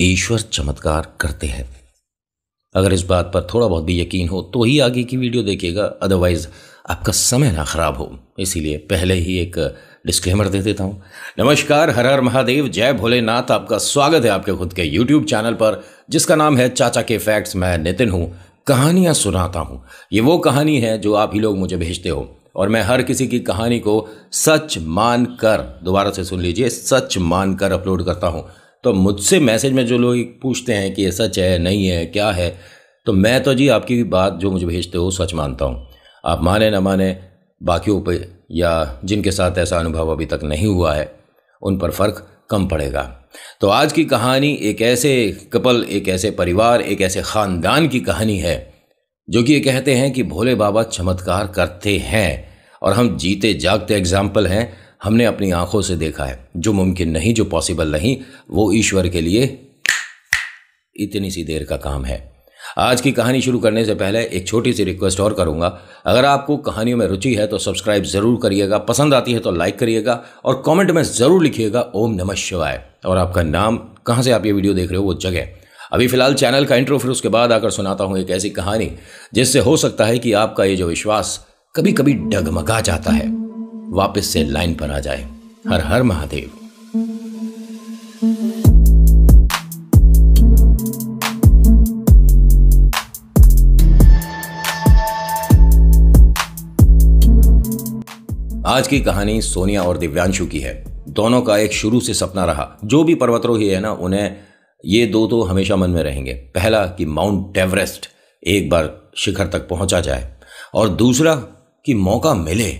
ईश्वर चमत्कार करते हैं अगर इस बात पर थोड़ा बहुत भी यकीन हो तो ही आगे की वीडियो देखिएगा अदरवाइज आपका समय ना खराब हो इसीलिए पहले ही एक डिस्क्लेमर दे देता हूँ नमस्कार हर हर महादेव जय भोलेनाथ आपका स्वागत है आपके खुद के यूट्यूब चैनल पर जिसका नाम है चाचा के फैक्ट्स मैं नितिन हूँ कहानियाँ सुनाता हूँ ये वो कहानी है जो आप ही लोग मुझे भेजते हो और मैं हर किसी की कहानी को सच मान कर दोबारा से सुन लीजिए सच मान कर अपलोड करता हूँ तो मुझसे मैसेज में जो लोग पूछते हैं कि ये सच है नहीं है क्या है तो मैं तो जी आपकी बात जो मुझे भेजते हो सच मानता हूँ आप माने ना माने बाकियों पर या जिनके साथ ऐसा अनुभव अभी तक नहीं हुआ है उन पर फ़र्क कम पड़ेगा तो आज की कहानी एक ऐसे कपल एक ऐसे परिवार एक ऐसे ख़ानदान की कहानी है जो कि ये कहते हैं कि भोले बाबा चमत्कार करते हैं और हम जीते जागते एग्जाम्पल हैं हमने अपनी आंखों से देखा है जो मुमकिन नहीं जो पॉसिबल नहीं वो ईश्वर के लिए इतनी सी देर का काम है आज की कहानी शुरू करने से पहले एक छोटी सी रिक्वेस्ट और करूंगा अगर आपको कहानियों में रुचि है तो सब्सक्राइब ज़रूर करिएगा पसंद आती है तो लाइक करिएगा और कमेंट में ज़रूर लिखिएगा ओम नमः शिवाय और आपका नाम कहाँ से आप ये वीडियो देख रहे हो वो जगह अभी फ़िलहाल चैनल का इंट्रो फिर उसके बाद आकर सुनाता हूँ एक ऐसी कहानी जिससे हो सकता है कि आपका ये जो विश्वास कभी कभी डगमगा जाता है वापस से लाइन पर आ जाए हर हर महादेव आज की कहानी सोनिया और दिव्यांशु की है दोनों का एक शुरू से सपना रहा जो भी पर्वतरोही है ना उन्हें ये दो तो हमेशा मन में रहेंगे पहला कि माउंट एवरेस्ट एक बार शिखर तक पहुंचा जाए और दूसरा कि मौका मिले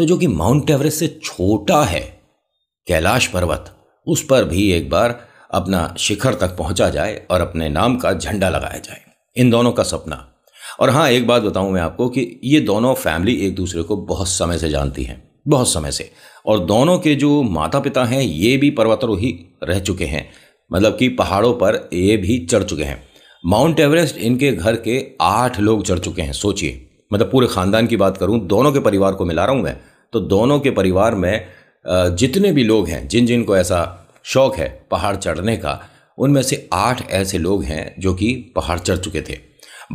तो जो कि माउंट एवरेस्ट से छोटा है कैलाश पर्वत उस पर भी एक बार अपना शिखर तक पहुंचा जाए और अपने नाम का झंडा लगाया जाए इन दोनों का सपना और हाँ एक बात बताऊं मैं आपको कि ये दोनों फैमिली एक दूसरे को बहुत समय से जानती हैं बहुत समय से और दोनों के जो माता पिता हैं ये भी पर्वतारोही रह चुके हैं मतलब कि पहाड़ों पर ये भी चढ़ चुके हैं माउंट एवरेस्ट इनके घर के आठ लोग चढ़ चुके हैं सोचिए मतलब पूरे खानदान की बात करूं दोनों के परिवार को मिला रहा हूं मैं तो दोनों के परिवार में जितने भी लोग हैं जिन जिन को ऐसा शौक है पहाड़ चढ़ने का उनमें से आठ ऐसे लोग हैं जो कि पहाड़ चढ़ चुके थे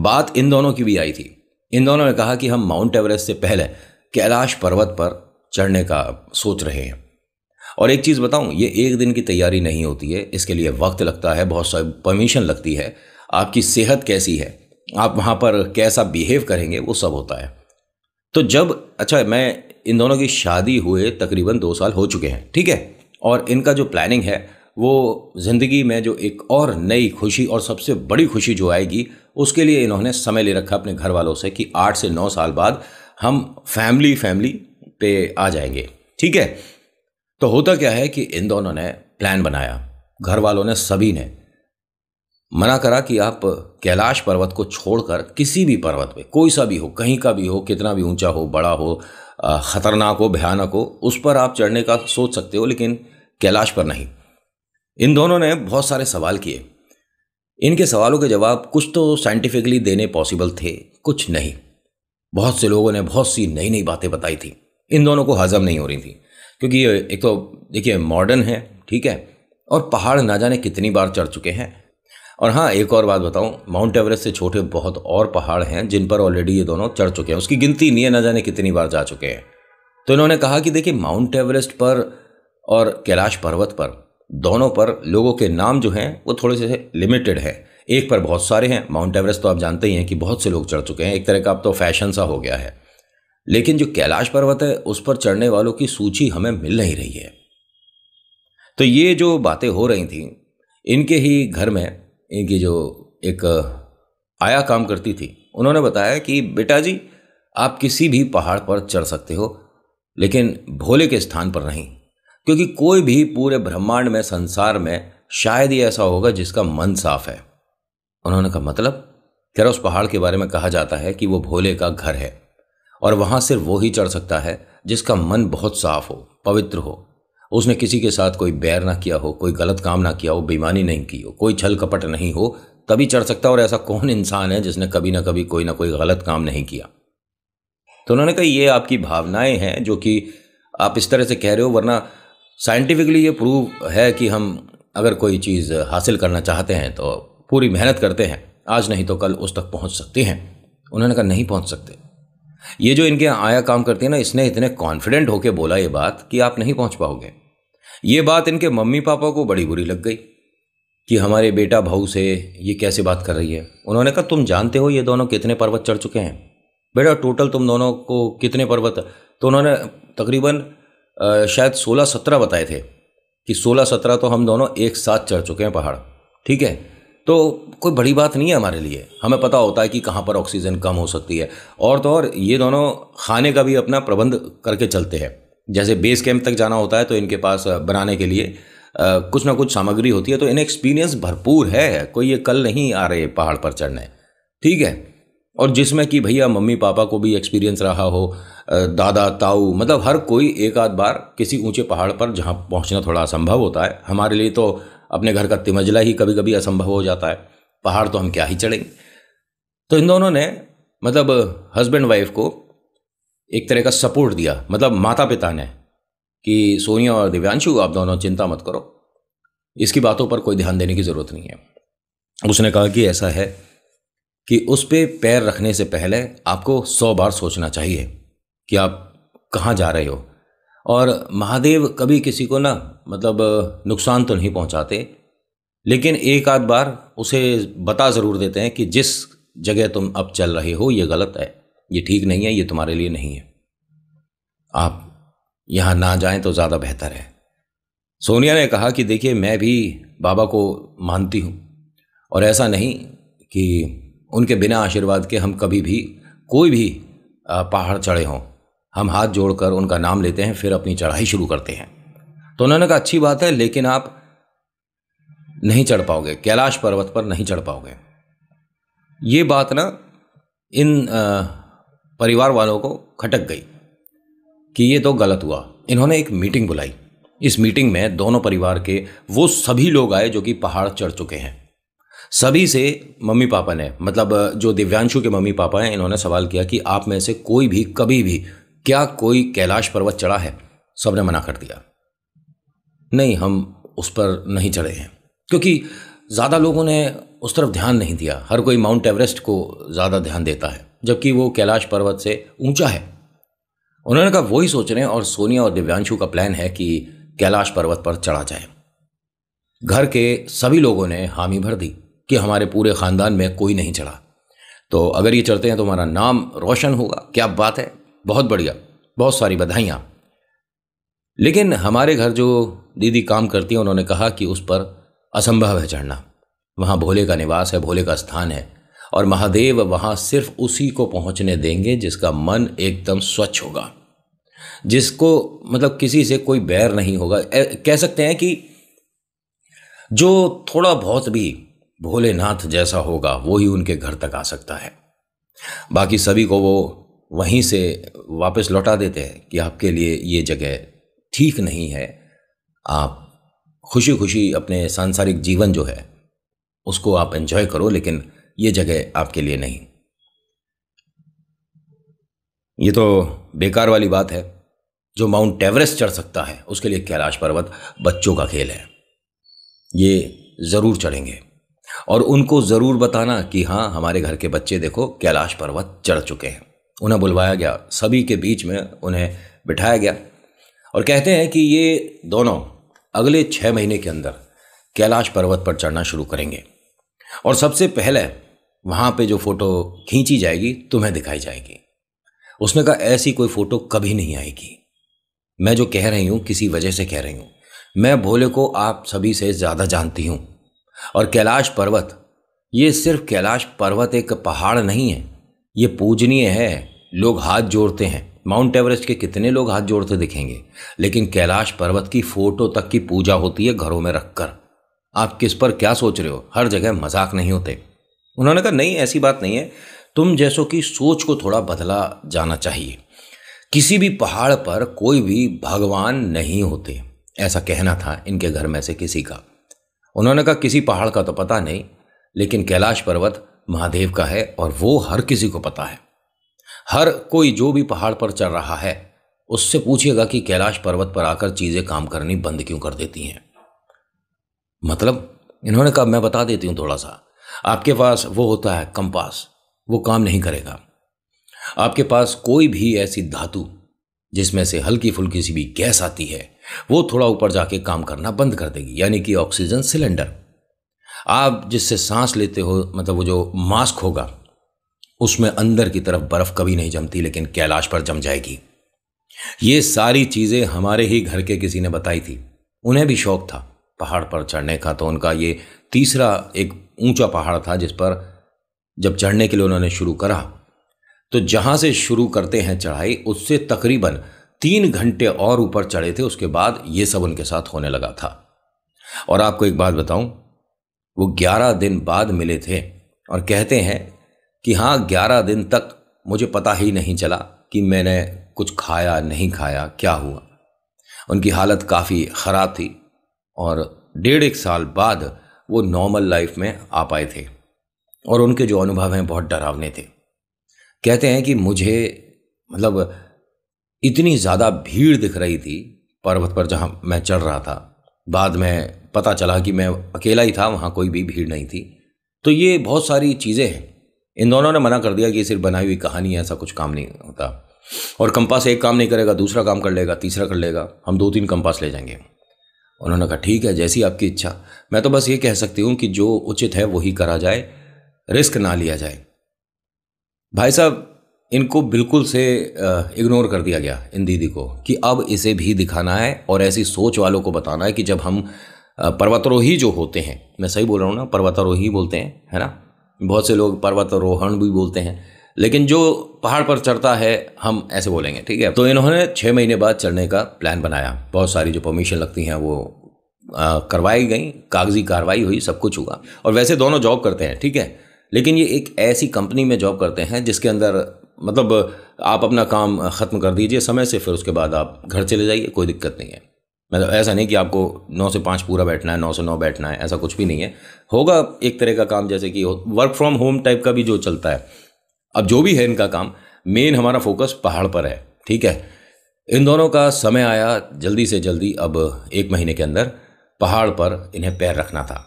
बात इन दोनों की भी आई थी इन दोनों ने कहा कि हम माउंट एवरेस्ट से पहले कैलाश पर्वत पर चढ़ने का सोच रहे हैं और एक चीज़ बताऊं ये एक दिन की तैयारी नहीं होती है इसके लिए वक्त लगता है बहुत सारी परमिशन लगती है आपकी सेहत कैसी है आप वहाँ पर कैसा बिहेव करेंगे वो सब होता है तो जब अच्छा मैं इन दोनों की शादी हुए तकरीबन दो साल हो चुके हैं ठीक है और इनका जो प्लानिंग है वो ज़िंदगी में जो एक और नई खुशी और सबसे बड़ी खुशी जो आएगी उसके लिए इन्होंने समय ले रखा अपने घर वालों से कि आठ से नौ साल बाद हम फैमिली फैमिली पे आ जाएंगे ठीक है तो होता क्या है कि इन दोनों ने प्लान बनाया घर वालों ने सभी ने मना करा कि आप कैलाश पर्वत को छोड़कर किसी भी पर्वत पे कोई सा भी हो कहीं का भी हो कितना भी ऊंचा हो बड़ा हो ख़तरनाक हो भयानक हो उस पर आप चढ़ने का सोच सकते हो लेकिन कैलाश पर नहीं इन दोनों ने बहुत सारे सवाल किए इनके सवालों के जवाब कुछ तो साइंटिफिकली देने पॉसिबल थे कुछ नहीं बहुत से लोगों ने बहुत सी नई नई बातें बताई थी इन दोनों को हजम नहीं हो रही थी क्योंकि ये एक तो देखिए मॉडर्न है ठीक है और पहाड़ ना जाने कितनी बार चढ़ चुके हैं और हाँ एक और बात बताऊँ माउंट एवरेस्ट से छोटे बहुत और पहाड़ हैं जिन पर ऑलरेडी ये दोनों चढ़ चुके हैं उसकी गिनती नहीं है ना जाने कितनी बार जा चुके हैं तो इन्होंने कहा कि देखिए माउंट एवरेस्ट पर और कैलाश पर्वत पर दोनों पर लोगों के नाम जो हैं वो थोड़े से लिमिटेड हैं एक पर बहुत सारे हैं माउंट एवरेस्ट तो आप जानते ही हैं कि बहुत से लोग चढ़ चुके हैं एक तरह का अब तो फैशन सा हो गया है लेकिन जो कैलाश पर्वत है उस पर चढ़ने वालों की सूची हमें मिल नहीं रही है तो ये जो बातें हो रही थी इनके ही घर में इनकी जो एक आया काम करती थी उन्होंने बताया कि बेटा जी आप किसी भी पहाड़ पर चढ़ सकते हो लेकिन भोले के स्थान पर नहीं क्योंकि कोई भी पूरे ब्रह्मांड में संसार में शायद ही ऐसा होगा जिसका मन साफ है उन्होंने कहा मतलब खैर उस पहाड़ के बारे में कहा जाता है कि वो भोले का घर है और वहाँ सिर्फ वो ही चढ़ सकता है जिसका मन बहुत साफ हो पवित्र हो उसने किसी के साथ कोई बैर ना किया हो कोई गलत काम ना किया हो बेईमानी नहीं की हो कोई छल कपट नहीं हो तभी चढ़ सकता और ऐसा कौन इंसान है जिसने कभी ना कभी कोई ना कोई गलत काम नहीं किया तो उन्होंने कहा ये आपकी भावनाएं हैं जो कि आप इस तरह से कह रहे हो वरना साइंटिफिकली ये प्रूव है कि हम अगर कोई चीज़ हासिल करना चाहते हैं तो पूरी मेहनत करते हैं आज नहीं तो कल उस तक पहुंच सकते हैं उन्होंने कहा नहीं पहुंच सकते ये जो इनके आया काम करती है ना इसने इतने कॉन्फिडेंट होके बोला ये बात कि आप नहीं पहुंच पाओगे ये बात इनके मम्मी पापा को बड़ी बुरी लग गई कि हमारे बेटा भाऊ से ये कैसे बात कर रही है उन्होंने कहा तुम जानते हो ये दोनों कितने पर्वत चढ़ चुके हैं बेटा टोटल तुम दोनों को कितने पर्वत तो उन्होंने तकरीबन शायद सोलह सत्रह बताए थे कि सोलह सत्रह तो हम दोनों एक साथ चढ़ चुके हैं पहाड़ ठीक है तो कोई बड़ी बात नहीं है हमारे लिए हमें पता होता है कि कहाँ पर ऑक्सीजन कम हो सकती है और तो और ये दोनों खाने का भी अपना प्रबंध करके चलते हैं जैसे बेस कैंप तक जाना होता है तो इनके पास बनाने के लिए आ, कुछ ना कुछ सामग्री होती है तो इन्हें एक्सपीरियंस भरपूर है कोई ये कल नहीं आ रहे पहाड़ पर चढ़ने ठीक है और जिसमें कि भैया मम्मी पापा को भी एक्सपीरियंस रहा हो दादा ताऊ मतलब हर कोई एक आध बार किसी ऊंचे पहाड़ पर जहाँ पहुँचना थोड़ा असंभव होता है हमारे लिए तो अपने घर का तिमजला ही कभी कभी असंभव हो जाता है पहाड़ तो हम क्या ही चढ़ेंगे तो इन दोनों ने मतलब हस्बैंड वाइफ को एक तरह का सपोर्ट दिया मतलब माता पिता ने कि सोनिया और दिव्यांशु आप दोनों चिंता मत करो इसकी बातों पर कोई ध्यान देने की ज़रूरत नहीं है उसने कहा कि ऐसा है कि उस पर पैर रखने से पहले आपको सौ बार सोचना चाहिए कि आप कहाँ जा रहे हो और महादेव कभी किसी को ना मतलब नुकसान तो नहीं पहुंचाते लेकिन एक आध बार उसे बता ज़रूर देते हैं कि जिस जगह तुम अब चल रहे हो ये गलत है ये ठीक नहीं है ये तुम्हारे लिए नहीं है आप यहाँ ना जाएं तो ज़्यादा बेहतर है सोनिया ने कहा कि देखिए मैं भी बाबा को मानती हूँ और ऐसा नहीं कि उनके बिना आशीर्वाद के हम कभी भी कोई भी पहाड़ चढ़े हों हम हाथ जोड़कर उनका नाम लेते हैं फिर अपनी चढ़ाई शुरू करते हैं तो उन्होंने कहा अच्छी बात है लेकिन आप नहीं चढ़ पाओगे कैलाश पर्वत पर नहीं चढ़ पाओगे ये बात ना इन परिवार वालों को खटक गई कि ये तो गलत हुआ इन्होंने एक मीटिंग बुलाई इस मीटिंग में दोनों परिवार के वो सभी लोग आए जो कि पहाड़ चढ़ चुके हैं सभी से मम्मी पापा ने मतलब जो दिव्यांशु के मम्मी पापा हैं इन्होंने सवाल किया कि आप में से कोई भी कभी भी क्या कोई कैलाश पर्वत चढ़ा है सबने मना कर दिया नहीं हम उस पर नहीं चढ़े हैं क्योंकि ज़्यादा लोगों ने उस तरफ ध्यान नहीं दिया हर कोई माउंट एवरेस्ट को ज़्यादा ध्यान देता है जबकि वो कैलाश पर्वत से ऊंचा है उन्होंने कहा वही सोच रहे हैं और सोनिया और दिव्यांशु का प्लान है कि कैलाश पर्वत पर चढ़ा जाए घर के सभी लोगों ने हामी भर दी कि हमारे पूरे खानदान में कोई नहीं चढ़ा तो अगर ये चढ़ते हैं तो हमारा नाम रोशन होगा क्या बात है बहुत बढ़िया बहुत सारी बधाइयाँ लेकिन हमारे घर जो दीदी काम करती हैं उन्होंने कहा कि उस पर असंभव है चढ़ना वहाँ भोले का निवास है भोले का स्थान है और महादेव वहाँ सिर्फ उसी को पहुँचने देंगे जिसका मन एकदम स्वच्छ होगा जिसको मतलब किसी से कोई बैर नहीं होगा कह सकते हैं कि जो थोड़ा बहुत भी भोलेनाथ जैसा होगा वो ही उनके घर तक आ सकता है बाकी सभी को वो वहीं से वापस लौटा देते हैं कि आपके लिए ये जगह ठीक नहीं है आप खुशी खुशी अपने सांसारिक जीवन जो है उसको आप एंजॉय करो लेकिन ये जगह आपके लिए नहीं ये तो बेकार वाली बात है जो माउंट एवरेस्ट चढ़ सकता है उसके लिए कैलाश पर्वत बच्चों का खेल है ये ज़रूर चढ़ेंगे और उनको ज़रूर बताना कि हाँ हमारे घर के बच्चे देखो कैलाश पर्वत चढ़ चुके हैं उन्हें बुलवाया गया सभी के बीच में उन्हें बिठाया गया और कहते हैं कि ये दोनों अगले छः महीने के अंदर कैलाश पर्वत पर चढ़ना शुरू करेंगे और सबसे पहले वहाँ पे जो फ़ोटो खींची जाएगी तुम्हें दिखाई जाएगी उसने कहा ऐसी कोई फ़ोटो कभी नहीं आएगी मैं जो कह रही हूँ किसी वजह से कह रही हूँ मैं भोले को आप सभी से ज़्यादा जानती हूँ और कैलाश पर्वत ये सिर्फ कैलाश पर्वत एक पहाड़ नहीं है ये पूजनीय है लोग हाथ जोड़ते हैं माउंट एवरेस्ट के कितने लोग हाथ जोड़ते दिखेंगे लेकिन कैलाश पर्वत की फोटो तक की पूजा होती है घरों में रखकर आप किस पर क्या सोच रहे हो हर जगह मजाक नहीं होते उन्होंने कहा नहीं ऐसी बात नहीं है तुम जैसों की सोच को थोड़ा बदला जाना चाहिए किसी भी पहाड़ पर कोई भी भगवान नहीं होते ऐसा कहना था इनके घर में से किसी का उन्होंने कहा किसी पहाड़ का तो पता नहीं लेकिन कैलाश पर्वत महादेव का है और वो हर किसी को पता है हर कोई जो भी पहाड़ पर चढ़ रहा है उससे पूछिएगा कि कैलाश पर्वत पर आकर चीज़ें काम करनी बंद क्यों कर देती हैं मतलब इन्होंने कहा मैं बता देती हूं थोड़ा सा आपके पास वो होता है कंपास वो काम नहीं करेगा आपके पास कोई भी ऐसी धातु जिसमें से हल्की फुल्की सी भी गैस आती है वो थोड़ा ऊपर जाके काम करना बंद कर देगी यानी कि ऑक्सीजन सिलेंडर आप जिससे सांस लेते हो मतलब वो जो मास्क होगा उसमें अंदर की तरफ बर्फ कभी नहीं जमती लेकिन कैलाश पर जम जाएगी ये सारी चीज़ें हमारे ही घर के किसी ने बताई थी उन्हें भी शौक था पहाड़ पर चढ़ने का तो उनका ये तीसरा एक ऊंचा पहाड़ था जिस पर जब चढ़ने के लिए उन्होंने शुरू करा तो जहाँ से शुरू करते हैं चढ़ाई उससे तकरीबन तीन घंटे और ऊपर चढ़े थे उसके बाद ये सब उनके साथ होने लगा था और आपको एक बात बताऊं वो ग्यारह दिन बाद मिले थे और कहते हैं कि हाँ ग्यारह दिन तक मुझे पता ही नहीं चला कि मैंने कुछ खाया नहीं खाया क्या हुआ उनकी हालत काफ़ी ख़राब थी और डेढ़ एक साल बाद वो नॉर्मल लाइफ में आ पाए थे और उनके जो अनुभव हैं बहुत डरावने थे कहते हैं कि मुझे मतलब इतनी ज़्यादा भीड़ दिख रही थी पर्वत पर जहाँ मैं चढ़ रहा था बाद में पता चला कि मैं अकेला ही था वहाँ कोई भी भीड़ नहीं थी तो ये बहुत सारी चीज़ें हैं इन दोनों ने मना कर दिया कि ये सिर्फ बनाई हुई कहानी है ऐसा कुछ काम नहीं होता और कंपास एक काम नहीं करेगा दूसरा काम कर लेगा तीसरा कर लेगा हम दो तीन कंपास ले जाएंगे उन्होंने कहा ठीक है जैसी आपकी इच्छा मैं तो बस ये कह सकती हूँ कि जो उचित है वही करा जाए रिस्क ना लिया जाए भाई साहब इनको बिल्कुल से इग्नोर कर दिया गया इन दीदी को कि अब इसे भी दिखाना है और ऐसी सोच वालों को बताना है कि जब हम पर्वतारोही जो होते हैं मैं सही बोल रहा हूँ ना पर्वतारोही बोलते हैं है ना बहुत से लोग पर्वतारोहण भी बोलते हैं लेकिन जो पहाड़ पर चढ़ता है हम ऐसे बोलेंगे ठीक है तो इन्होंने छः महीने बाद चढ़ने का प्लान बनाया बहुत सारी जो परमिशन लगती हैं वो करवाई गई कागजी कार्रवाई हुई सब कुछ हुआ और वैसे दोनों जॉब करते हैं ठीक है लेकिन ये एक ऐसी कंपनी में जॉब करते हैं जिसके अंदर मतलब आप अपना काम ख़त्म कर दीजिए समय से फिर उसके बाद आप घर चले जाइए कोई दिक्कत नहीं है मतलब ऐसा नहीं कि आपको नौ से पाँच पूरा बैठना है नौ से नौ बैठना है ऐसा कुछ भी नहीं है होगा एक तरह का काम जैसे कि वर्क फ्रॉम होम टाइप का भी जो चलता है अब जो भी है इनका काम मेन हमारा फोकस पहाड़ पर है ठीक है इन दोनों का समय आया जल्दी से जल्दी अब एक महीने के अंदर पहाड़ पर इन्हें पैर रखना था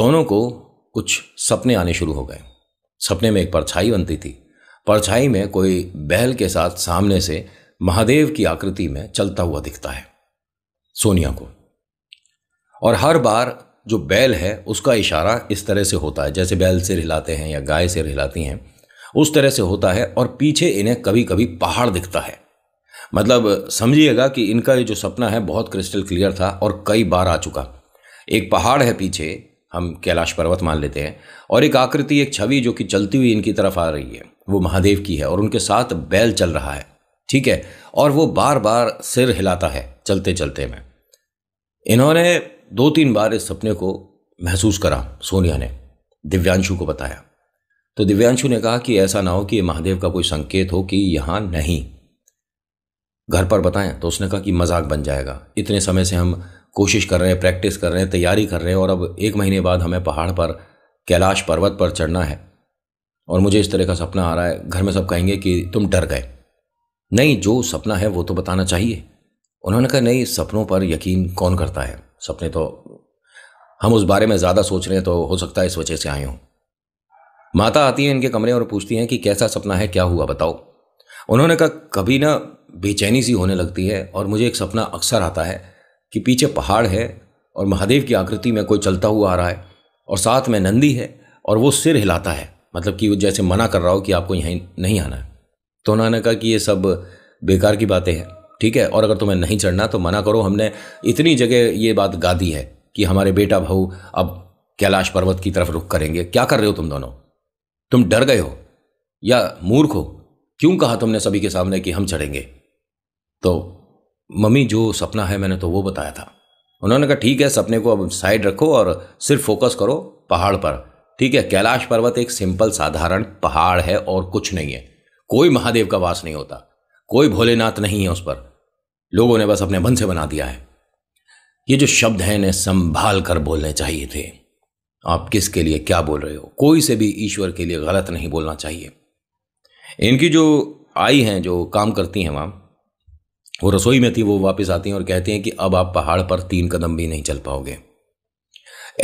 दोनों को कुछ सपने आने शुरू हो गए सपने में एक परछाई बनती थी परछाई में कोई बैल के साथ सामने से महादेव की आकृति में चलता हुआ दिखता है सोनिया को और हर बार जो बैल है उसका इशारा इस तरह से होता है जैसे बैल से हिलाते हैं या गाय से हिलाती हैं उस तरह से होता है और पीछे इन्हें कभी कभी पहाड़ दिखता है मतलब समझिएगा कि इनका ये जो सपना है बहुत क्रिस्टल क्लियर था और कई बार आ चुका एक पहाड़ है पीछे हम कैलाश पर्वत मान लेते हैं और एक आकृति एक छवि जो कि चलती हुई इनकी तरफ आ रही है वो महादेव की है और उनके साथ बैल चल रहा है ठीक है और वो बार बार सिर हिलाता है चलते चलते में इन्होंने दो तीन बार इस सपने को महसूस करा सोनिया ने दिव्यांशु को बताया तो दिव्यांशु ने कहा कि ऐसा ना हो कि महादेव का कोई संकेत हो कि यहाँ नहीं घर पर बताएं तो उसने कहा कि मजाक बन जाएगा इतने समय से हम कोशिश कर रहे हैं प्रैक्टिस कर रहे हैं तैयारी कर रहे हैं और अब एक महीने बाद हमें पहाड़ पर कैलाश पर्वत पर चढ़ना है और मुझे इस तरह का सपना आ रहा है घर में सब कहेंगे कि तुम डर गए नहीं जो सपना है वो तो बताना चाहिए उन्होंने कहा नहीं सपनों पर यकीन कौन करता है सपने तो हम उस बारे में ज़्यादा सोच रहे हैं तो हो सकता है इस वजह से आए हों माता आती है इनके कमरे और पूछती हैं कि कैसा सपना है क्या हुआ बताओ उन्होंने कहा कभी ना बेचैनी सी होने लगती है और मुझे एक सपना अक्सर आता है कि पीछे पहाड़ है और महादेव की आकृति में कोई चलता हुआ आ रहा है और साथ में नंदी है और वो सिर हिलाता है मतलब कि वो जैसे मना कर रहा हो कि आपको यहीं नहीं आना है तो उन्होंने कहा कि ये सब बेकार की बातें हैं ठीक है और अगर तुम्हें नहीं चढ़ना तो मना करो हमने इतनी जगह ये बात गा दी है कि हमारे बेटा भाऊ अब कैलाश पर्वत की तरफ रुख करेंगे क्या कर रहे हो तुम दोनों तुम डर गए हो या मूर्ख हो क्यों कहा तुमने सभी के सामने कि हम चढ़ेंगे तो मम्मी जो सपना है मैंने तो वो बताया था उन्होंने कहा ठीक है सपने को अब साइड रखो और सिर्फ फोकस करो पहाड़ पर ठीक है कैलाश पर्वत एक सिंपल साधारण पहाड़ है और कुछ नहीं है कोई महादेव का वास नहीं होता कोई भोलेनाथ नहीं है उस पर लोगों ने बस अपने मन से बना दिया है ये जो शब्द हैं इन्हें संभाल कर बोलने चाहिए थे आप किसके लिए क्या बोल रहे हो कोई से भी ईश्वर के लिए गलत नहीं बोलना चाहिए इनकी जो आई हैं जो काम करती हैं वहाँ वो रसोई में थी वो वापस आती हैं और कहती हैं कि अब आप पहाड़ पर तीन कदम भी नहीं चल पाओगे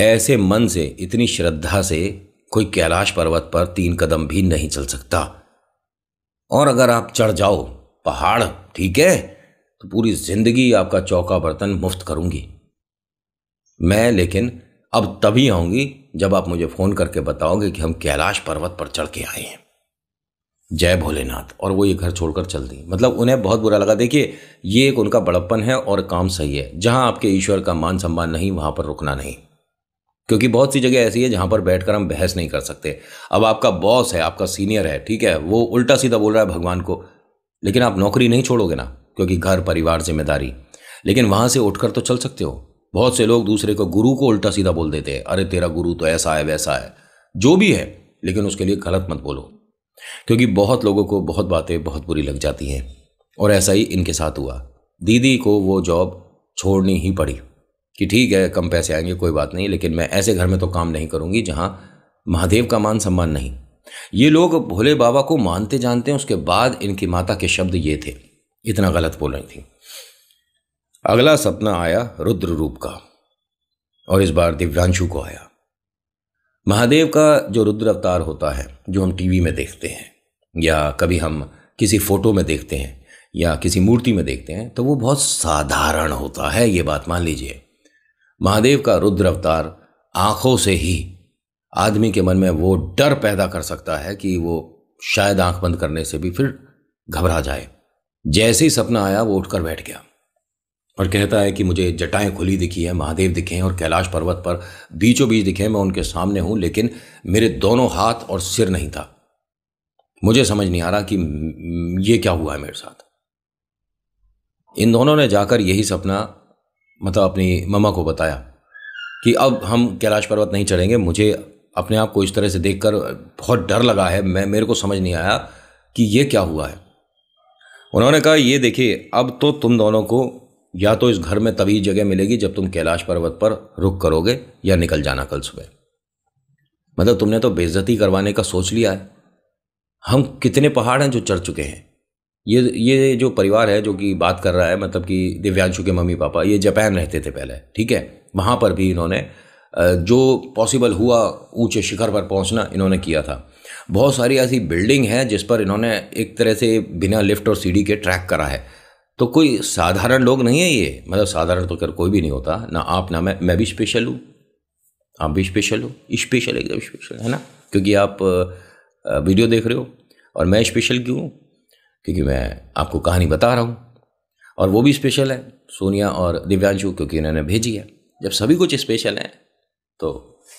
ऐसे मन से इतनी श्रद्धा से कोई कैलाश पर्वत पर तीन कदम भी नहीं चल सकता और अगर आप चढ़ जाओ पहाड़ ठीक है तो पूरी जिंदगी आपका चौका बर्तन मुफ्त करूंगी मैं लेकिन अब तभी आऊंगी जब आप मुझे फ़ोन करके बताओगे कि हम कैलाश पर्वत पर चढ़ के आए हैं जय भोलेनाथ और वो ये घर छोड़कर चल दी मतलब उन्हें बहुत बुरा लगा देखिए ये एक उनका बड़प्पन है और काम सही है जहाँ आपके ईश्वर का मान सम्मान नहीं वहाँ पर रुकना नहीं क्योंकि बहुत सी जगह ऐसी है जहाँ पर बैठकर हम बहस नहीं कर सकते अब आपका बॉस है आपका सीनियर है ठीक है वो उल्टा सीधा बोल रहा है भगवान को लेकिन आप नौकरी नहीं छोड़ोगे ना क्योंकि घर परिवार जिम्मेदारी लेकिन वहाँ से उठकर तो चल सकते हो बहुत से लोग दूसरे को गुरु को उल्टा सीधा बोल देते हैं अरे तेरा गुरु तो ऐसा है वैसा है जो भी है लेकिन उसके लिए गलत मत बोलो क्योंकि बहुत लोगों को बहुत बातें बहुत बुरी लग जाती हैं और ऐसा ही इनके साथ हुआ दीदी को वो जॉब छोड़नी ही पड़ी कि ठीक है कम पैसे आएंगे कोई बात नहीं लेकिन मैं ऐसे घर में तो काम नहीं करूँगी जहाँ महादेव का मान सम्मान नहीं ये लोग भोले बाबा को मानते जानते हैं उसके बाद इनकी माता के शब्द ये थे इतना गलत बोल रही थी अगला सपना आया रुद्र रूप का और इस बार दिव्यांशु को आया महादेव का जो रुद्र अवतार होता है जो हम टीवी में देखते हैं या कभी हम किसी फोटो में देखते हैं या किसी मूर्ति में देखते हैं तो वो बहुत साधारण होता है ये बात मान लीजिए महादेव का रुद्र अवतार आँखों से ही आदमी के मन में वो डर पैदा कर सकता है कि वो शायद आंख बंद करने से भी फिर घबरा जाए जैसे ही सपना आया वो उठकर बैठ गया और कहता है कि मुझे जटाएं खुली दिखी है महादेव दिखे हैं और कैलाश पर्वत पर बीचों बीच दिखे मैं उनके सामने हूँ लेकिन मेरे दोनों हाथ और सिर नहीं था मुझे समझ नहीं आ रहा कि ये क्या हुआ है मेरे साथ इन दोनों ने जाकर यही सपना मतलब अपनी मम्मा को बताया कि अब हम कैलाश पर्वत नहीं चढ़ेंगे मुझे अपने आप को इस तरह से देखकर बहुत डर लगा है मैं मेरे को समझ नहीं आया कि ये क्या हुआ है उन्होंने कहा ये देखिए अब तो तुम दोनों को या तो इस घर में तभी जगह मिलेगी जब तुम कैलाश पर्वत पर रुक करोगे या निकल जाना कल सुबह मतलब तुमने तो बेइज्जती करवाने का सोच लिया है हम कितने पहाड़ हैं जो चढ़ चुके हैं ये ये जो परिवार है जो कि बात कर रहा है मतलब कि दिव्यांशु के मम्मी पापा ये जापान रहते थे पहले ठीक है वहाँ पर भी इन्होंने जो पॉसिबल हुआ ऊंचे शिखर पर पहुंचना इन्होंने किया था बहुत सारी ऐसी बिल्डिंग है जिस पर इन्होंने एक तरह से बिना लिफ्ट और सीढ़ी के ट्रैक करा है तो कोई साधारण लोग नहीं है ये मतलब साधारण तो कर कोई भी नहीं होता ना आप ना मैं मैं भी स्पेशल हूँ आप भी स्पेशल हो स्पेशल एकदम स्पेशल है ना क्योंकि आप वीडियो देख रहे हो और मैं स्पेशल क्यों हूँ क्योंकि मैं आपको कहानी बता रहा हूँ और वो भी स्पेशल है सोनिया और दिव्यांशु क्योंकि इन्होंने भेजी है जब सभी कुछ स्पेशल है तो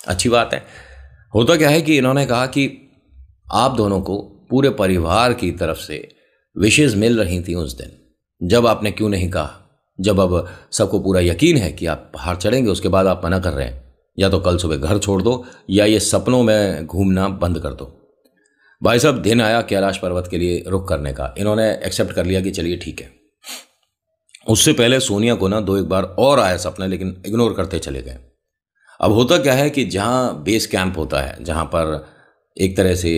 अच्छी बात है होता क्या है कि इन्होंने कहा कि आप दोनों को पूरे परिवार की तरफ से विशेज़ मिल रही थी उस दिन जब आपने क्यों नहीं कहा जब अब सबको पूरा यकीन है कि आप पहाड़ चढ़ेंगे उसके बाद आप मना कर रहे हैं या तो कल सुबह घर छोड़ दो या ये सपनों में घूमना बंद कर दो भाई साहब दिन आया कैलाश पर्वत के लिए रुख करने का इन्होंने एक्सेप्ट कर लिया कि चलिए ठीक है उससे पहले सोनिया को ना दो एक बार और आया सपना लेकिन इग्नोर करते चले गए अब होता क्या है कि जहाँ बेस कैंप होता है जहाँ पर एक तरह से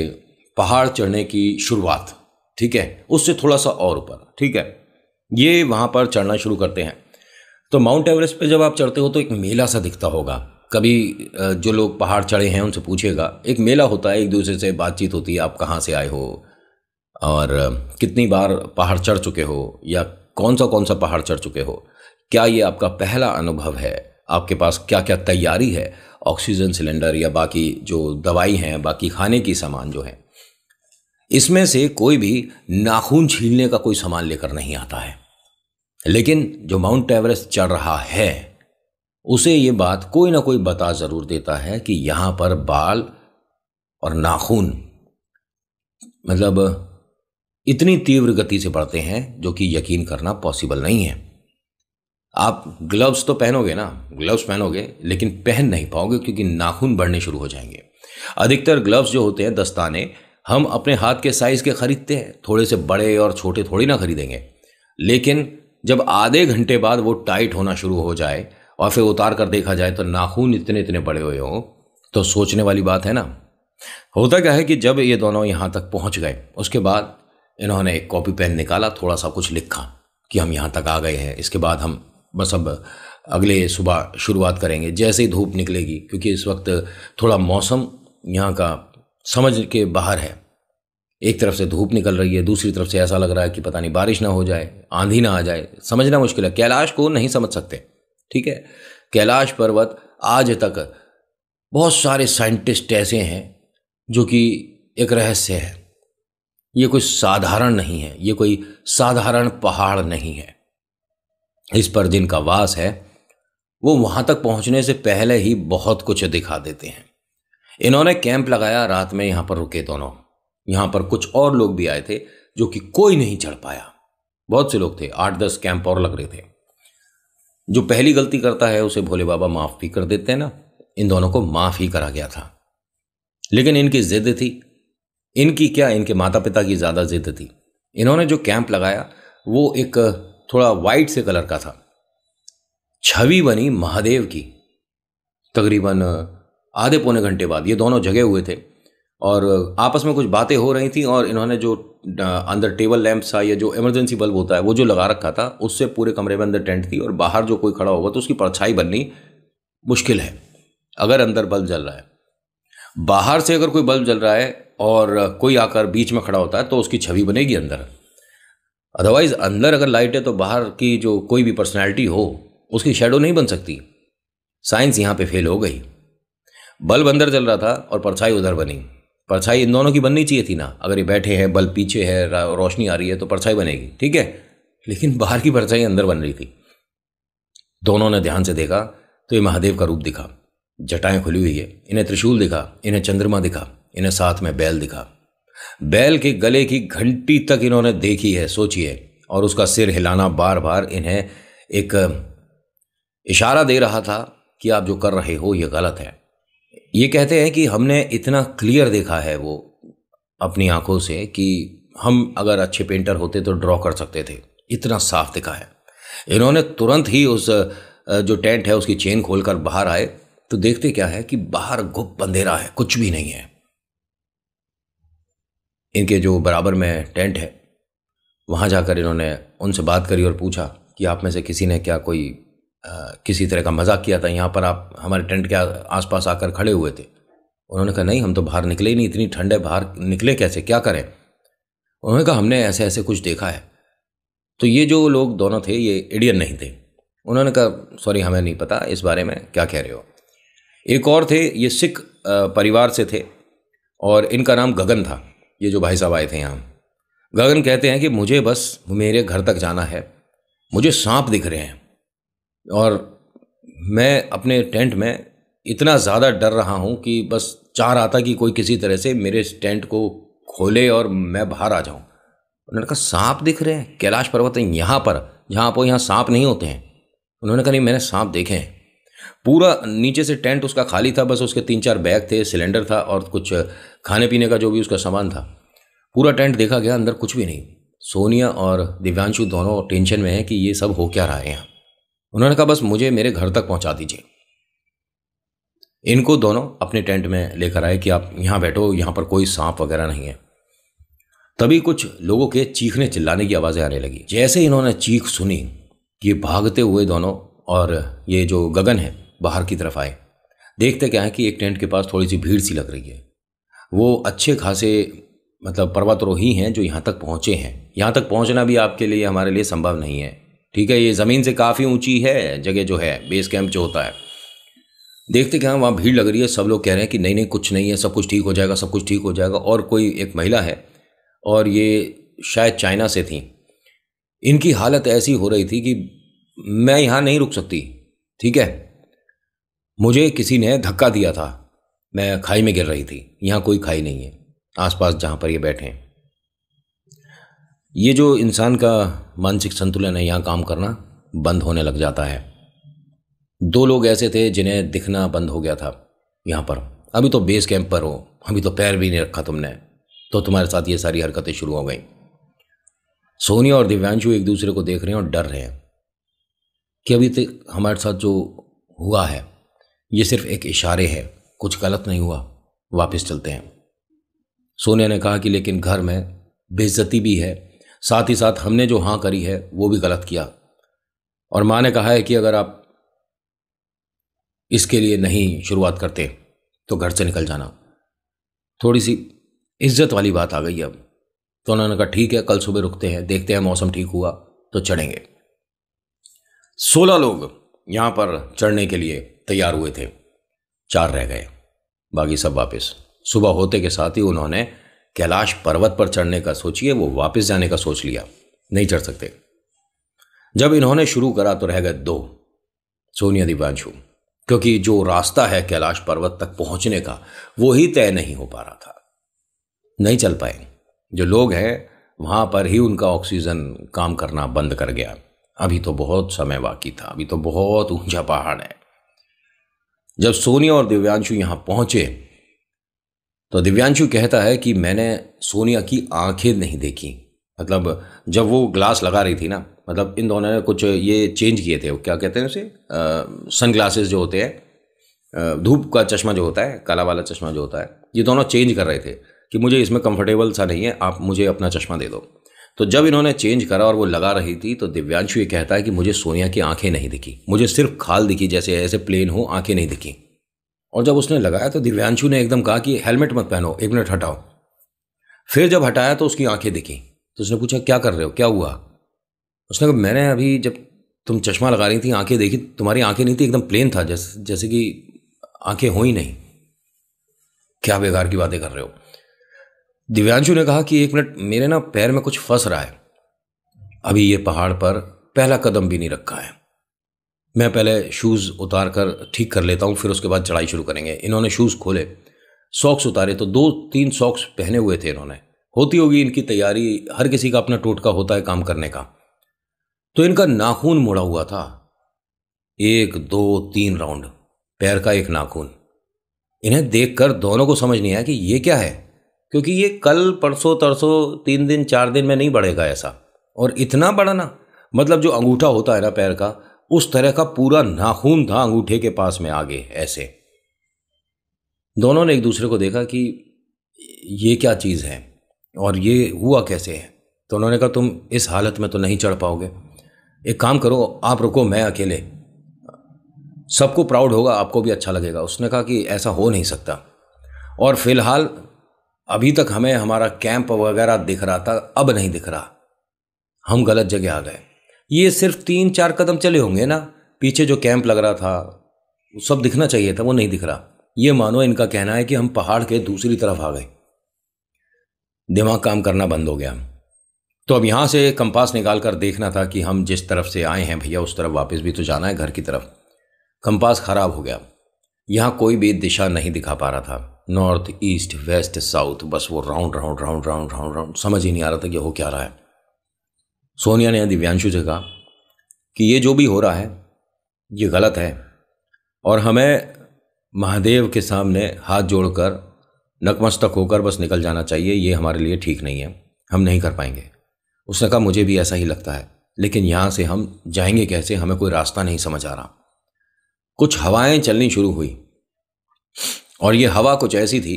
पहाड़ चढ़ने की शुरुआत ठीक है उससे थोड़ा सा और ऊपर ठीक है ये वहाँ पर चढ़ना शुरू करते हैं तो माउंट एवरेस्ट पे जब आप चढ़ते हो तो एक मेला सा दिखता होगा कभी जो लोग पहाड़ चढ़े हैं उनसे पूछेगा एक मेला होता है एक दूसरे से बातचीत होती है आप कहाँ से आए हो और कितनी बार पहाड़ चढ़ चुके हो या कौन सा कौन सा पहाड़ चढ़ चुके हो क्या ये आपका पहला अनुभव है आपके पास क्या क्या तैयारी है ऑक्सीजन सिलेंडर या बाकी जो दवाई हैं बाकी खाने की सामान जो है इसमें से कोई भी नाखून छीलने का कोई सामान लेकर नहीं आता है लेकिन जो माउंट एवरेस्ट चढ़ रहा है उसे ये बात कोई ना कोई बता ज़रूर देता है कि यहां पर बाल और नाखून मतलब इतनी तीव्र गति से बढ़ते हैं जो कि यकीन करना पॉसिबल नहीं है आप ग्लव्स तो पहनोगे ना ग्लव्स पहनोगे लेकिन पहन नहीं पाओगे क्योंकि नाखून बढ़ने शुरू हो जाएंगे अधिकतर ग्लव्स जो होते हैं दस्ताने हम अपने हाथ के साइज़ के ख़रीदते हैं थोड़े से बड़े और छोटे थोड़ी ना खरीदेंगे लेकिन जब आधे घंटे बाद वो टाइट होना शुरू हो जाए और फिर उतार कर देखा जाए तो नाखून इतने इतने बड़े हुए हों तो सोचने वाली बात है ना होता क्या है कि जब ये दोनों यहाँ तक पहुँच गए उसके बाद इन्होंने एक कॉपी पेन निकाला थोड़ा सा कुछ लिखा कि हम यहाँ तक आ गए हैं इसके बाद हम बस अब अगले सुबह शुरुआत करेंगे जैसे ही धूप निकलेगी क्योंकि इस वक्त थोड़ा मौसम यहाँ का समझ के बाहर है एक तरफ से धूप निकल रही है दूसरी तरफ से ऐसा लग रहा है कि पता नहीं बारिश ना हो जाए आंधी ना आ जाए समझना मुश्किल है कैलाश को नहीं समझ सकते ठीक है कैलाश पर्वत आज तक बहुत सारे साइंटिस्ट ऐसे हैं जो कि एक रहस्य है ये कोई साधारण नहीं है ये कोई साधारण पहाड़ नहीं है इस पर जिनका वास है वो वहाँ तक पहुँचने से पहले ही बहुत कुछ दिखा देते हैं इन्होंने कैंप लगाया रात में यहां पर रुके दोनों यहां पर कुछ और लोग भी आए थे जो कि कोई नहीं चढ़ पाया बहुत से लोग थे आठ दस कैंप और लग रहे थे जो पहली गलती करता है उसे भोले बाबा माफ भी कर देते हैं ना इन दोनों को माफ ही करा गया था लेकिन इनकी जिद थी इनकी क्या इनके माता पिता की ज़्यादा जिद थी इन्होंने जो कैंप लगाया वो एक थोड़ा वाइट से कलर का था छवि बनी महादेव की तकरीबन आधे पौने घंटे बाद ये दोनों जगे हुए थे और आपस में कुछ बातें हो रही थी और इन्होंने जो अंदर टेबल लैंप था या जो इमरजेंसी बल्ब होता है वो जो लगा रखा था उससे पूरे कमरे में अंदर टेंट थी और बाहर जो कोई खड़ा होगा तो उसकी परछाई बननी मुश्किल है अगर अंदर बल्ब जल रहा है बाहर से अगर कोई बल्ब जल रहा है और कोई आकर बीच में खड़ा होता है तो उसकी छवि बनेगी अंदर अदरवाइज अंदर अगर लाइट है तो बाहर की जो कोई भी पर्सनैलिटी हो उसकी शेडो नहीं बन सकती साइंस यहाँ पे फेल हो गई बल्ब अंदर जल रहा था और परछाई उधर बनी परछाई इन दोनों की बननी चाहिए थी ना अगर ये बैठे हैं बल्ब पीछे है रोशनी आ रही है तो परछाई बनेगी ठीक है लेकिन बाहर की परछाई अंदर बन रही थी दोनों ने ध्यान से देखा तो ये महादेव का रूप दिखा जटाएं खुली हुई है इन्हें त्रिशूल दिखा इन्हें चंद्रमा दिखा इन्हें साथ में बैल दिखा बैल के गले की घंटी तक इन्होंने देखी है सोची है और उसका सिर हिलाना बार बार इन्हें एक इशारा दे रहा था कि आप जो कर रहे हो यह गलत है ये कहते हैं कि हमने इतना क्लियर देखा है वो अपनी आंखों से कि हम अगर अच्छे पेंटर होते तो ड्रॉ कर सकते थे इतना साफ दिखा है इन्होंने तुरंत ही उस जो टेंट है उसकी चेन खोलकर बाहर आए तो देखते क्या है कि बाहर गुप्त अंधेरा है कुछ भी नहीं है इनके जो बराबर में टेंट है वहां जाकर इन्होंने उनसे बात करी और पूछा कि आप में से किसी ने क्या कोई किसी तरह का मजाक किया था यहाँ पर आप हमारे टेंट के आसपास आकर खड़े हुए थे उन्होंने कहा नहीं हम तो बाहर निकले ही नहीं इतनी ठंड है बाहर निकले कैसे क्या करें उन्होंने कहा हमने ऐसे ऐसे कुछ देखा है तो ये जो लोग दोनों थे ये इडियन नहीं थे उन्होंने कहा सॉरी हमें नहीं पता इस बारे में क्या कह रहे हो एक और थे ये सिख परिवार से थे और इनका नाम गगन था ये जो भाई साहब आए थे यहाँ गगन कहते हैं कि मुझे बस मेरे घर तक जाना है मुझे सांप दिख रहे हैं और मैं अपने टेंट में इतना ज़्यादा डर रहा हूँ कि बस चाह रहा था कि कोई किसी तरह से मेरे इस टेंट को खोले और मैं बाहर आ जाऊँ उन्होंने कहा सांप दिख रहे हैं कैलाश पर्वत है यहाँ पर जहाँ पर यहाँ सांप नहीं होते हैं उन्होंने कहा नहीं मैंने सांप देखे हैं पूरा नीचे से टेंट उसका खाली था बस उसके तीन चार बैग थे सिलेंडर था और कुछ खाने पीने का जो भी उसका सामान था पूरा टेंट देखा गया अंदर कुछ भी नहीं सोनिया और दिव्यांशु दोनों टेंशन में हैं कि ये सब हो क्या रहा है यहाँ उन्होंने कहा बस मुझे मेरे घर तक पहुंचा दीजिए इनको दोनों अपने टेंट में लेकर आए कि आप यहाँ बैठो यहाँ पर कोई सांप वगैरह नहीं है तभी कुछ लोगों के चीखने चिल्लाने की आवाज़ें आने लगी जैसे इन्होंने चीख सुनी ये भागते हुए दोनों और ये जो गगन है बाहर की तरफ आए देखते क्या है कि एक टेंट के पास थोड़ी सी भीड़ सी लग रही है वो अच्छे खासे मतलब पर्वतरोही हैं जो यहाँ तक पहुँचे हैं यहाँ तक पहुँचना भी आपके लिए हमारे लिए संभव नहीं है ठीक है ये ज़मीन से काफ़ी ऊंची है जगह जो है बेस कैंप जो होता है देखते क्या वहाँ भीड़ लग रही है सब लोग कह रहे हैं कि नहीं नहीं कुछ नहीं है सब कुछ ठीक हो जाएगा सब कुछ ठीक हो जाएगा और कोई एक महिला है और ये शायद चाइना से थी इनकी हालत ऐसी हो रही थी कि मैं यहाँ नहीं रुक सकती ठीक है मुझे किसी ने धक्का दिया था मैं खाई में गिर रही थी यहाँ कोई खाई नहीं है आसपास जहाँ पर ये बैठे हैं ये जो इंसान का मानसिक संतुलन है यहाँ काम करना बंद होने लग जाता है दो लोग ऐसे थे जिन्हें दिखना बंद हो गया था यहाँ पर अभी तो बेस कैंप पर हो अभी तो पैर भी नहीं रखा तुमने तो तुम्हारे साथ ये सारी हरकतें शुरू हो गई सोनिया और दिव्यांशु एक दूसरे को देख रहे हैं और डर रहे हैं कि अभी तक हमारे साथ जो हुआ है ये सिर्फ एक इशारे है कुछ गलत नहीं हुआ वापस चलते हैं सोनिया ने कहा कि लेकिन घर में बेइज्जती भी है साथ ही साथ हमने जो हाँ करी है वो भी गलत किया और माँ ने कहा है कि अगर आप इसके लिए नहीं शुरुआत करते तो घर से निकल जाना थोड़ी सी इज्जत वाली बात आ गई अब तो उन्होंने कहा ठीक है कल सुबह रुकते हैं देखते हैं मौसम ठीक हुआ तो चढ़ेंगे सोलह लोग यहाँ पर चढ़ने के लिए तैयार हुए थे चार रह गए बाकी सब वापस सुबह होते के साथ ही उन्होंने कैलाश पर्वत पर चढ़ने का सोचिए वो वापस जाने का सोच लिया नहीं चढ़ सकते जब इन्होंने शुरू करा तो रह गए दो सोनिया दीपांशु क्योंकि जो रास्ता है कैलाश पर्वत तक पहुंचने का वो ही तय नहीं हो पा रहा था नहीं चल पाए जो लोग हैं वहां पर ही उनका ऑक्सीजन काम करना बंद कर गया अभी तो बहुत समय बाकी था अभी तो बहुत ऊंचा पहाड़ है जब सोनिया और दिव्यांशु यहां पहुंचे तो दिव्यांशु कहता है कि मैंने सोनिया की आंखें नहीं देखी मतलब जब वो ग्लास लगा रही थी ना मतलब इन दोनों ने कुछ ये चेंज किए थे क्या कहते हैं उसे सन ग्लासेस जो होते हैं धूप का चश्मा जो होता है काला वाला चश्मा जो होता है ये दोनों चेंज कर रहे थे कि मुझे इसमें कंफर्टेबल सा नहीं है आप मुझे अपना चश्मा दे दो तो जब इन्होंने चेंज करा और वो लगा रही थी तो दिव्यांशु ये कहता है कि मुझे सोनिया की आंखें नहीं दिखी मुझे सिर्फ खाल दिखी जैसे ऐसे प्लेन हो आंखें नहीं दिखी और जब उसने लगाया तो दिव्यांशु ने एकदम कहा कि हेलमेट मत पहनो एक मिनट हटाओ फिर जब हटाया तो उसकी आंखें दिखी तो उसने पूछा क्या कर रहे हो क्या हुआ उसने कहा मैंने अभी जब तुम चश्मा लगा रही थी आंखें देखी तुम्हारी आंखें नहीं थी एकदम प्लेन था जैसे जैसे कि आंखें हो ही नहीं क्या बेकार की बातें कर रहे हो दिव्यांशु ने कहा कि एक मिनट मेरे ना पैर में कुछ फंस रहा है अभी ये पहाड़ पर पहला कदम भी नहीं रखा है मैं पहले शूज़ उतार कर ठीक कर लेता हूँ फिर उसके बाद चढ़ाई शुरू करेंगे इन्होंने शूज़ खोले सॉक्स उतारे तो दो तीन सॉक्स पहने हुए थे इन्होंने होती होगी इनकी तैयारी हर किसी का अपना टोटका होता है काम करने का तो इनका नाखून मुड़ा हुआ था एक दो तीन राउंड पैर का एक नाखून इन्हें देखकर दोनों को समझ नहीं आया कि ये क्या है क्योंकि ये कल परसों तरसों तीन दिन चार दिन में नहीं बढ़ेगा ऐसा और इतना बड़ा ना मतलब जो अंगूठा होता है ना पैर का उस तरह का पूरा नाखून था अंगूठे के पास में आगे ऐसे दोनों ने एक दूसरे को देखा कि ये क्या चीज़ है और ये हुआ कैसे है तो उन्होंने कहा तुम इस हालत में तो नहीं चढ़ पाओगे एक काम करो आप रुको मैं अकेले सबको प्राउड होगा आपको भी अच्छा लगेगा उसने कहा कि ऐसा हो नहीं सकता और फिलहाल अभी तक हमें हमारा कैंप वगैरह दिख रहा था अब नहीं दिख रहा हम गलत जगह आ गए ये सिर्फ तीन चार कदम चले होंगे ना पीछे जो कैंप लग रहा था सब दिखना चाहिए था वो नहीं दिख रहा ये मानो इनका कहना है कि हम पहाड़ के दूसरी तरफ आ गए दिमाग काम करना बंद हो गया तो अब यहाँ से कंपास निकाल कर देखना था कि हम जिस तरफ से आए हैं भैया उस तरफ वापस भी तो जाना है घर की तरफ कंपास खराब हो गया यहाँ कोई भी दिशा नहीं दिखा पा रहा था नॉर्थ ईस्ट वेस्ट साउथ बस वो round round round round round round समझ ही नहीं आ रहा था कि हो क्या रहा है सोनिया ने दिव्यांशु से कहा कि ये जो भी हो रहा है ये गलत है और हमें महादेव के सामने हाथ जोड़कर नकमस्तक होकर बस निकल जाना चाहिए ये हमारे लिए ठीक नहीं है हम नहीं कर पाएंगे उसने कहा मुझे भी ऐसा ही लगता है लेकिन यहाँ से हम जाएंगे कैसे हमें कोई रास्ता नहीं समझ आ रहा कुछ हवाएं चलनी शुरू हुई और ये हवा कुछ ऐसी थी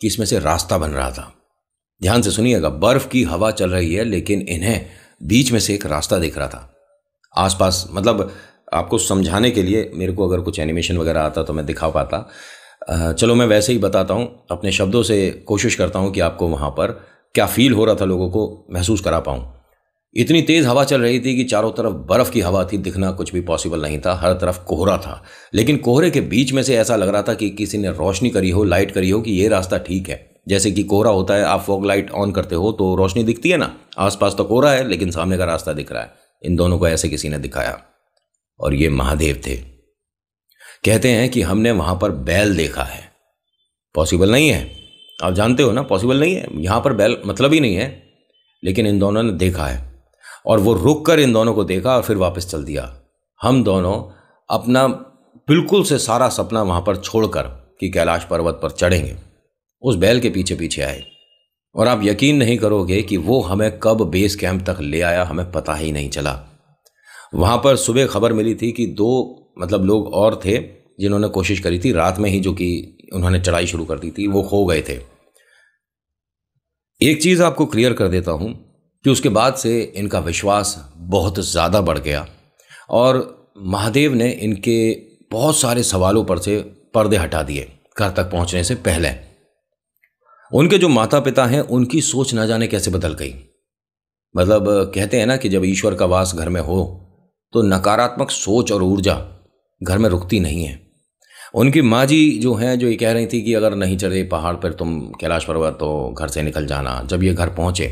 कि इसमें से रास्ता बन रहा था ध्यान से सुनिएगा बर्फ की हवा चल रही है लेकिन इन्हें बीच में से एक रास्ता देख रहा था आसपास मतलब आपको समझाने के लिए मेरे को अगर कुछ एनिमेशन वगैरह आता तो मैं दिखा पाता चलो मैं वैसे ही बताता हूँ अपने शब्दों से कोशिश करता हूँ कि आपको वहाँ पर क्या फील हो रहा था लोगों को महसूस करा पाऊँ इतनी तेज़ हवा चल रही थी कि चारों तरफ बर्फ़ की हवा थी दिखना कुछ भी पॉसिबल नहीं था हर तरफ कोहरा था लेकिन कोहरे के बीच में से ऐसा लग रहा था कि किसी ने रोशनी करी हो लाइट करी हो कि ये रास्ता ठीक है जैसे कि कोहरा होता है आप फॉग लाइट ऑन करते हो तो रोशनी दिखती है ना आसपास तो कोहरा है लेकिन सामने का रास्ता दिख रहा है इन दोनों को ऐसे किसी ने दिखाया और ये महादेव थे कहते हैं कि हमने वहां पर बैल देखा है पॉसिबल नहीं है आप जानते हो ना पॉसिबल नहीं है यहाँ पर बैल मतलब ही नहीं है लेकिन इन दोनों ने देखा है और वो रुक कर इन दोनों को देखा और फिर वापस चल दिया हम दोनों अपना बिल्कुल से सारा सपना वहां पर छोड़कर कि कैलाश पर्वत पर चढ़ेंगे उस बैल के पीछे पीछे आए और आप यकीन नहीं करोगे कि वो हमें कब बेस कैंप तक ले आया हमें पता ही नहीं चला वहाँ पर सुबह खबर मिली थी कि दो मतलब लोग और थे जिन्होंने कोशिश करी थी रात में ही जो कि उन्होंने चढ़ाई शुरू कर दी थी वो खो गए थे एक चीज़ आपको क्लियर कर देता हूँ कि उसके बाद से इनका विश्वास बहुत ज़्यादा बढ़ गया और महादेव ने इनके बहुत सारे सवालों पर से पर्दे हटा दिए घर तक पहुँचने से पहले उनके जो माता पिता हैं उनकी सोच ना जाने कैसे बदल गई मतलब कहते हैं ना कि जब ईश्वर का वास घर में हो तो नकारात्मक सोच और ऊर्जा घर में रुकती नहीं है उनकी माँ जी जो हैं जो ये कह रही थी कि अगर नहीं चढ़े पहाड़ पर तुम कैलाश पर्वत तो घर से निकल जाना जब ये घर पहुँचे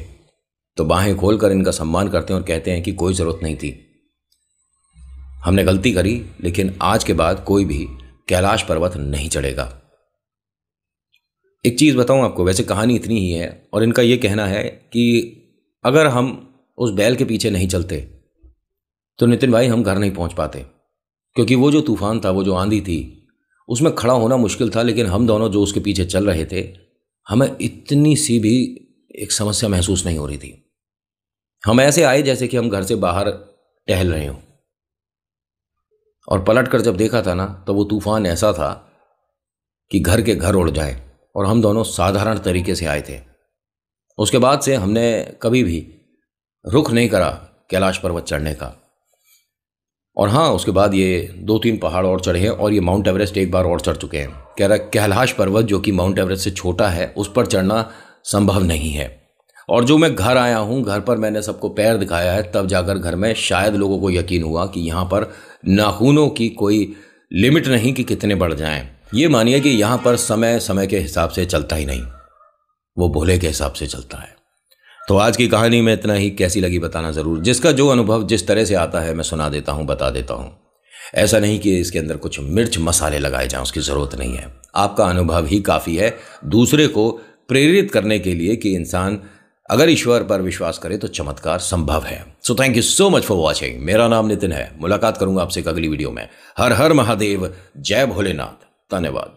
तो बाहें खोल कर इनका सम्मान करते हैं और कहते हैं कि कोई ज़रूरत नहीं थी हमने गलती करी लेकिन आज के बाद कोई भी कैलाश पर्वत नहीं चढ़ेगा एक चीज़ बताऊँ आपको वैसे कहानी इतनी ही है और इनका ये कहना है कि अगर हम उस बैल के पीछे नहीं चलते तो नितिन भाई हम घर नहीं पहुंच पाते क्योंकि वो जो तूफान था वो जो आंधी थी उसमें खड़ा होना मुश्किल था लेकिन हम दोनों जो उसके पीछे चल रहे थे हमें इतनी सी भी एक समस्या महसूस नहीं हो रही थी हम ऐसे आए जैसे कि हम घर से बाहर टहल रहे हों और पलट कर जब देखा था ना तो वो तूफान ऐसा था कि घर के घर उड़ जाए और हम दोनों साधारण तरीके से आए थे उसके बाद से हमने कभी भी रुख नहीं करा कैलाश पर्वत चढ़ने का और हाँ उसके बाद ये दो तीन पहाड़ और चढ़े हैं और ये माउंट एवरेस्ट एक बार और चढ़ चुके हैं कह रहा कैलाश पर्वत जो कि माउंट एवरेस्ट से छोटा है उस पर चढ़ना संभव नहीं है और जो मैं घर आया हूँ घर पर मैंने सबको पैर दिखाया है तब जाकर घर में शायद लोगों को यकीन हुआ कि यहाँ पर नाखूनों की कोई लिमिट नहीं कि कितने बढ़ जाएं ये मानिए कि यहाँ पर समय समय के हिसाब से चलता ही नहीं वो भोले के हिसाब से चलता है तो आज की कहानी में इतना ही कैसी लगी बताना ज़रूर जिसका जो अनुभव जिस तरह से आता है मैं सुना देता हूँ बता देता हूँ ऐसा नहीं कि इसके अंदर कुछ मिर्च मसाले लगाए जाएं उसकी ज़रूरत नहीं है आपका अनुभव ही काफ़ी है दूसरे को प्रेरित करने के लिए कि इंसान अगर ईश्वर पर विश्वास करे तो चमत्कार संभव है so thank you so much for watching मेरा नाम नितिन है मुलाकात करूंगा आपसे एक अगली वीडियो में हर हर महादेव जय भोलेनाथ धन्यवाद